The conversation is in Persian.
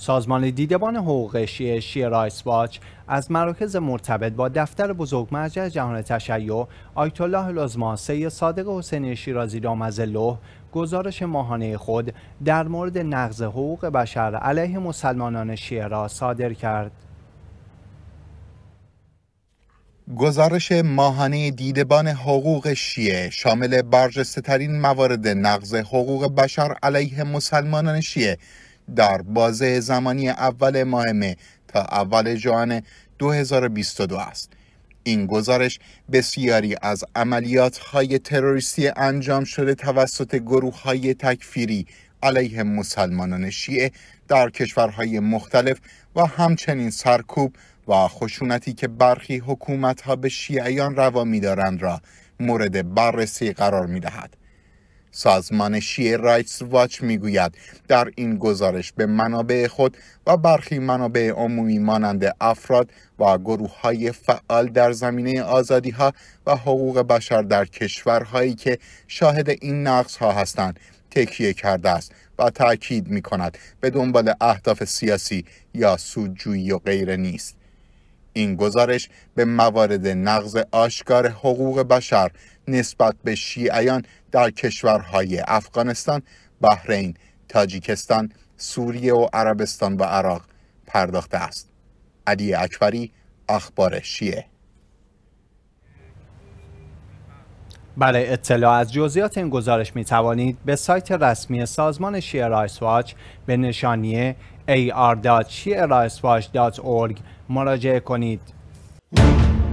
سازمان دیدبان حقوق شیعه رایس واچ از مراکز مرتبط با دفتر بزرگ مرجع جهان تشیع آیت الله العظما صادق حسینی شیرازی دامزله گزارش ماهانه خود در مورد نقض حقوق بشر علیه مسلمانان شیعه را صادر کرد گزارش ماهانه دیدبان حقوق شیعه شامل ترین موارد نقض حقوق بشر علیه مسلمانان شیعه در بازه زمانی اول ماه مه تا اول جوان 2022 است. این گزارش بسیاری از عملیات های تروریستی انجام شده توسط گروه های تکفیری علیه مسلمانان شیعه در کشورهای مختلف و همچنین سرکوب و خشونتی که برخی حکومت به شیعیان روا می دارند را مورد بررسی قرار می دهد. سازمان شیه رایتس واچ میگوید در این گزارش به منابع خود و برخی منابع عمومی مانند افراد و گروه های فعال در زمینه آزادی ها و حقوق بشر در کشورهایی که شاهد این نقص ها هستند تکیه کرده است و تاکید می کند به دنبال اهداف سیاسی یا سودجویی و غیره نیست این گزارش به موارد نقض آشکار حقوق بشر نسبت به شیعیان در کشورهای افغانستان، بحرین، تاجیکستان، سوریه و عربستان و عراق پرداخته است. علی اکبری، اخبار شیعه برای بله، اطلاع از جزئیات این گزارش می توانید به سایت رسمی سازمان شیر رایس واچ به نشانی ar.shieraicewatch.org مراجعه کنید.